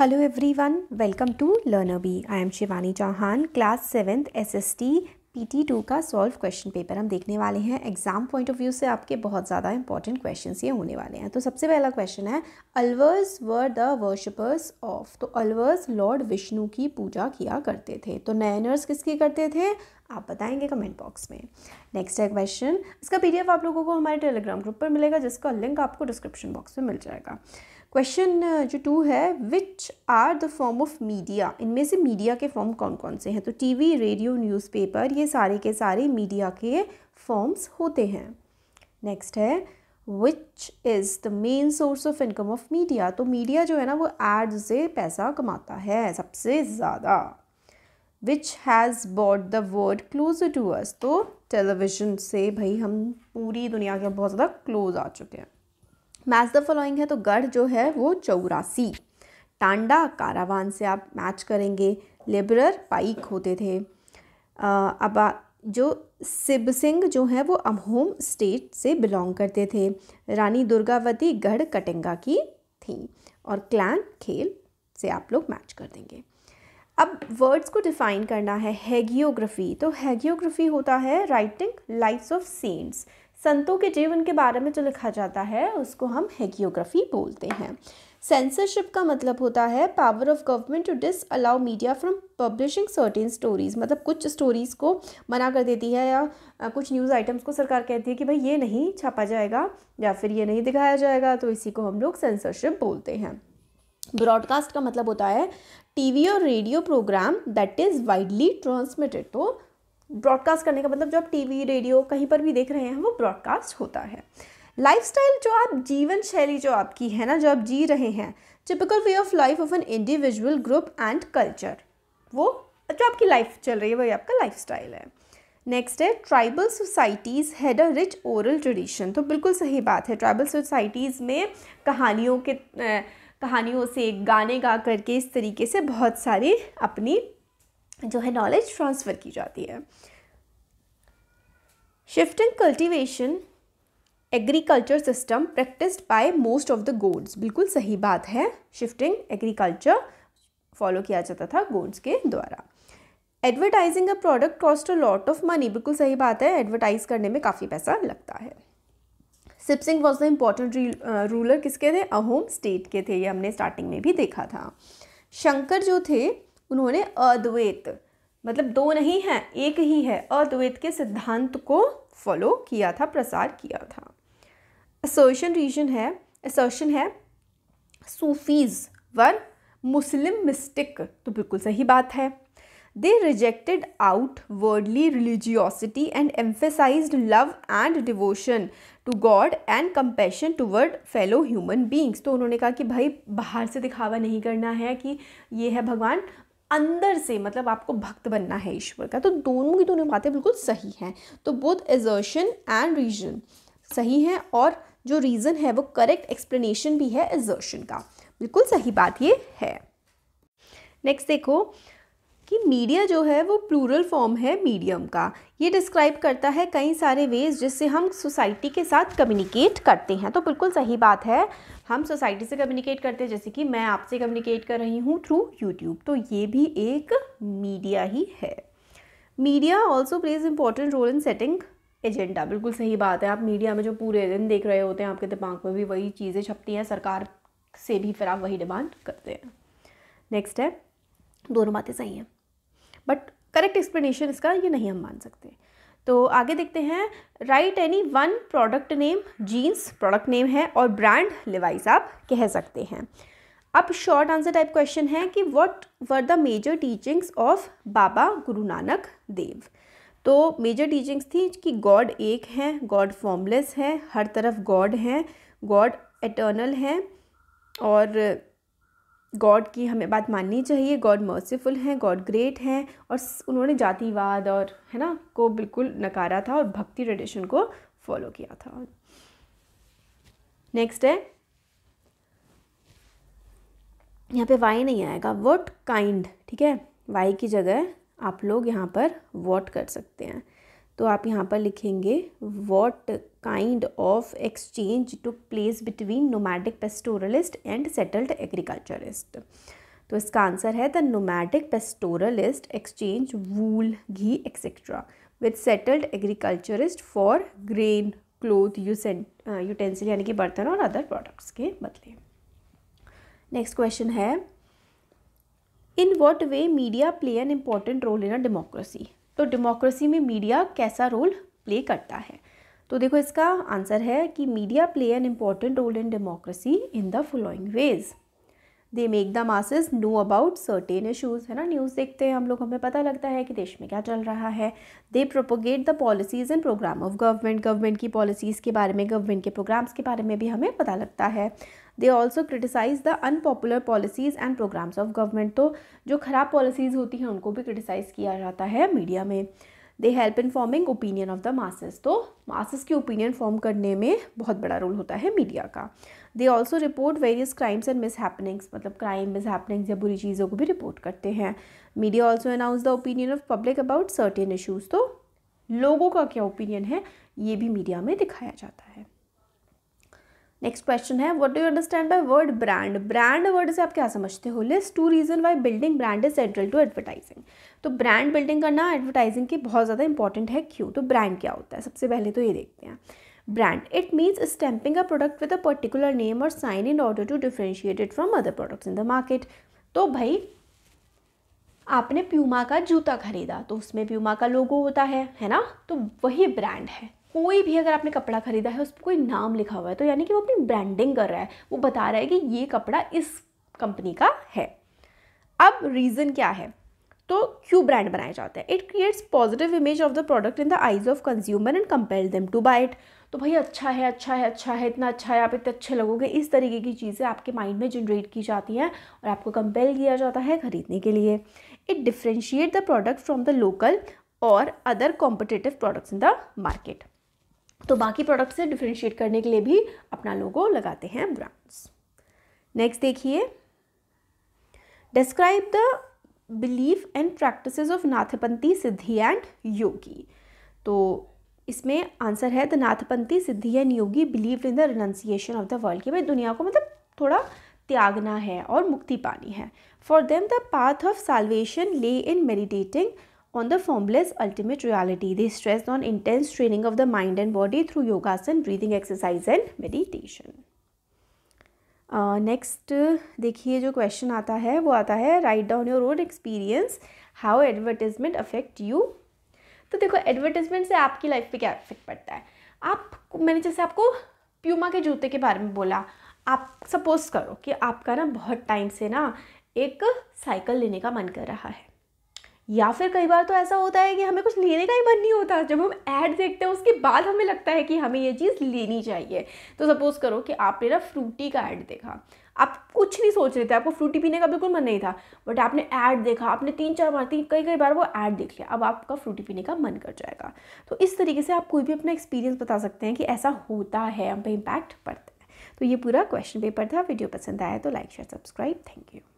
Hello everyone welcome to learner B I am Shivani Chauhan class seventh SST P two का solve question paper हम देखने वाले हैं exam point of view से आपके बहुत ज़्यादा इंपॉर्टेंट क्वेश्चन ये होने वाले हैं तो सबसे पहला क्वेश्चन है Alvars were the worshippers of तो अलवर्स लॉर्ड विष्णु की पूजा किया करते थे तो नैनर्स किसकी करते थे आप बताएंगे कमेंट बॉक्स में नेक्स्ट है क्वेश्चन इसका पी आप लोगों को हमारे टेलीग्राम ग्रुप पर मिलेगा जिसका लिंक आपको डिस्क्रिप्शन बॉक्स में मिल जाएगा क्वेश्चन uh, जो टू है which are the form of media इनमें से मीडिया के फॉर्म कौन कौन से हैं तो टीवी रेडियो न्यूज़पेपर ये सारे के सारे मीडिया के फॉर्म्स होते हैं नेक्स्ट है which is the main source of income of media तो मीडिया जो है ना वो एड से पैसा कमाता है सबसे ज़्यादा which has brought the world close to us तो टेलीविज़न से भाई हम पूरी दुनिया के बहुत ज़्यादा क्लोज आ चुके हैं मैच द फॉलोइंग है तो गढ़ जो है वो चौरासी टांडा कारावान से आप मैच करेंगे लेबरर पाइक होते थे अब जो शिव सिंह जो है वो अमहोम स्टेट से बिलोंग करते थे रानी दुर्गावती गढ़ कटेंगा की थी और क्लैन खेल से आप लोग मैच कर देंगे अब वर्ड्स को डिफाइन करना है हैगियोग्राफी तो हैगियोग्राफी होता है राइटिंग लाइफ्स ऑफ सेंट्स संतों के जीवन के बारे में जो लिखा जाता है उसको हम हेगियोग्राफी बोलते हैं सेंसरशिप का मतलब होता है power of government to disallow media from publishing certain stories मतलब कुछ स्टोरीज़ को मना कर देती है या कुछ न्यूज़ आइटम्स को सरकार कहती है कि भाई ये नहीं छापा जाएगा या फिर ये नहीं दिखाया जाएगा तो इसी को हम लोग सेंसरशिप बोलते हैं ब्रॉडकास्ट का मतलब होता है टीवी और radio program that is widely transmitted तो ब्रॉडकास्ट करने का मतलब जो आप टीवी रेडियो कहीं पर भी देख रहे हैं वो ब्रॉडकास्ट होता है लाइफस्टाइल जो आप जीवन शैली जो आपकी है ना जो आप जी रहे हैं typical way of life of an individual group and culture वो जो आपकी लाइफ चल रही है वही आपका स्टाइल है नेक्स्ट है tribal societies had a rich oral tradition तो बिल्कुल सही बात है ट्राइबल सोसाइटीज़ में कहानियों के कहानियों से गाने गा करके इस तरीके से बहुत सारी अपनी जो है नॉलेज ट्रांसफ़र की जाती है shifting cultivation agriculture system practised by most of the Gonds बिल्कुल सही बात है शिफ्टिंग एग्रीकल्चर फॉलो किया जाता था गोड्स के द्वारा advertising a product cost a lot of money बिल्कुल सही बात है एडवर्टाइज करने में काफ़ी पैसा लगता है Singh was the important ruler किसके थे अहोम स्टेट के थे ये हमने स्टार्टिंग में भी देखा था शंकर जो थे उन्होंने अद्वैत मतलब दो नहीं है एक ही है अद्वैत के सिद्धांत को फॉलो किया था प्रसार किया था असोशन रीजन है असोशन है सूफीज़ वर मुस्लिम मिस्टिक तो बिल्कुल सही बात है they rejected outwardly religiosity and emphasise love and devotion to god and compassion toward fellow human beings तो उन्होंने कहा कि भाई बाहर से दिखावा नहीं करना है कि ये है भगवान अंदर से मतलब आपको भक्त बनना है ईश्वर का तो दोनों की दोनों बातें बिल्कुल सही हैं तो बोथ एजर्शन एंड रीजन सही हैं और जो रीज़न है वो करेक्ट एक्सप्लेनेशन भी है एजर्शन का बिल्कुल सही बात ये है नेक्स्ट देखो कि मीडिया जो है वो प्लूरल फॉर्म है मीडियम का ये डिस्क्राइब करता है कई सारे वेज जिससे हम सोसाइटी के साथ कम्युनिकेट करते हैं तो बिल्कुल सही बात है हम सोसाइटी से कम्युनिकेट करते हैं जैसे कि मैं आपसे कम्युनिकेट कर रही हूँ थ्रू यूट्यूब तो ये भी एक मीडिया ही है media also plays important role in setting agenda बिल्कुल सही बात है आप मीडिया में जो पूरे दिन देख रहे होते हैं आपके दिमाग में भी वही चीज़ें छपती हैं सरकार से भी फिर आप वही डिमांड करते हैं नेक्स्ट है दोनों बातें सही हैं बट करेक्ट एक्सप्लेनेशन इसका ये नहीं हम मान सकते तो आगे देखते हैं right any one product name jeans product name है और ब्रांड लिवाइस आप कह सकते हैं अब शॉर्ट आंसर टाइप क्वेश्चन है कि what were the major teachings of Baba Guru Nanak देव तो मेजर टीचिंग्स थी कि गॉड एक है गॉड फॉर्मलेस है हर तरफ गॉड है गॉड एटर्नल है और गॉड की हमें बात माननी चाहिए गॉड मर्सीफुल हैं गॉड ग्रेट हैं और उन्होंने जातिवाद और है ना को बिल्कुल नकारा था और भक्ति ट्रेडिशन को फॉलो किया था नेक्स्ट है यहाँ पे वाई नहीं आएगा वॉट काइंड ठीक है वाई की जगह आप लोग यहाँ पर वॉट कर सकते हैं तो आप यहाँ पर लिखेंगे what kind of exchange took place between nomadic pastoralist and settled agriculturist तो इसका आंसर है the nomadic pastoralist exchange wool ghee etcetera with settled agriculturist for grain cloth utensil यानी कि बर्तन और अदर प्रोडक्ट्स के बदले नेक्स्ट क्वेश्चन है in what way media play an important role in a democracy तो डेमोक्रेसी में मीडिया कैसा रोल प्ले करता है तो देखो इसका आंसर है कि media play an important role in democracy in the following ways they make the masses know about certain issues है ना न्यूज़ देखते हैं हम लोग हमें पता लगता है कि देश में क्या चल रहा है they propagate the policies and program of government government की पॉलिसीज़ के बारे में गवर्नमेंट के प्रोग्राम्स के बारे में भी हमें पता लगता है they also criticise the unpopular policies and programs of government तो जो ख़राब पॉलिसीज़ होती हैं उनको भी क्रिटिसाइज़ किया जाता है मीडिया में they help in forming opinion of the masses तो मासेस की ओपिनियन फॉर्म करने में बहुत बड़ा रोल होता है मीडिया का they also report various crimes and mishappenings मतलब क्राइम मिस हैपनिंग्स या बुरी चीज़ों को भी रिपोर्ट करते हैं media also announce the opinion of public about certain issues तो लोगों का क्या ओपिनियन है ये भी मीडिया में दिखाया जाता है नेक्स्ट क्वेश्चन है what do you understand by word brand brand word से आप क्या समझते हो list two reason why building brand is central to advertising तो ब्रांड बिल्डिंग करना एडवर्टाइजिंग के बहुत ज़्यादा इंपॉर्टेंट है क्यों तो ब्रांड क्या होता है सबसे पहले तो ये देखते हैं brand it means stamping a product with a particular name और sign in order to differentiate it from other products in the तो भाई आपने प्यूमा का जूता खरीदा तो उसमें प्यूमा का लोगो होता है है ना तो वही ब्रांड है कोई भी अगर आपने कपड़ा ख़रीदा है उस पर कोई नाम लिखा हुआ है तो यानी कि वो अपनी ब्रांडिंग कर रहा है वो बता रहा है कि ये कपड़ा इस कंपनी का है अब रीज़न क्या है तो क्यों ब्रांड बनाए जाते हैं it creates positive image of the product in the eyes of consumer and compare them to buy it तो भाई अच्छा है अच्छा है अच्छा है इतना अच्छा है आप इतने अच्छे लगोगे इस तरीके की चीज़ें आपके माइंड में जनरेट की जाती हैं और आपको कंपेयर किया जाता है खरीदने के लिए it differentiate the product from the local और other competitive products in the market तो बाकी प्रोडक्ट से डिफ्रेंशिएट करने के लिए भी अपना लोगो लगाते हैं ब्रांड्स नेक्स्ट देखिए describe the belief and practice of Nathpanthi Siddhi and yogi तो इसमें आंसर है the Nathpanthi Siddhi and yogi believe in the renunciation of the world की भाई दुनिया को मतलब थोड़ा त्यागना है और मुक्ति पानी है for them the path of salvation lay in meditating on the formless ultimate reality. They stressed on intense training of the mind and body through yogasan, breathing exercise and meditation. Next uh, uh, देखिए जो question आता है वो आता है write down your own experience how advertisement affect you तो देखो advertisement से आपकी लाइफ पे क्या इफेक्ट पड़ता है आप मैंने जैसे आपको प्यूमा के जूते के बारे में बोला आप सपोज करो कि आपका ना बहुत टाइम से ना एक साइकिल लेने का मन कर रहा है या फिर कई बार तो ऐसा होता है कि हमें कुछ लेने का ही मन नहीं होता जब हम ऐड देखते हैं उसके बाद हमें लगता है कि हमें ये चीज़ लेनी चाहिए तो सपोज़ करो कि आपने ना फ्रूटी का ऐड देखा आप कुछ नहीं सोच रहे थे आपको फ्रूटी पीने का बिल्कुल मन नहीं था बट आपने ऐड देखा आपने तीन चार बार तीन कई कई बार वो ऐड देख लिया अब आपका फ्रूटी पीने का मन कर जाएगा तो इस तरीके से आप कोई भी अपना एक्सपीरियंस बता सकते हैं कि ऐसा होता है हम पे इम्पैक्ट पड़ता है तो ये पूरा क्वेश्चन पेपर था वीडियो पसंद आया तो like share subscribe thank you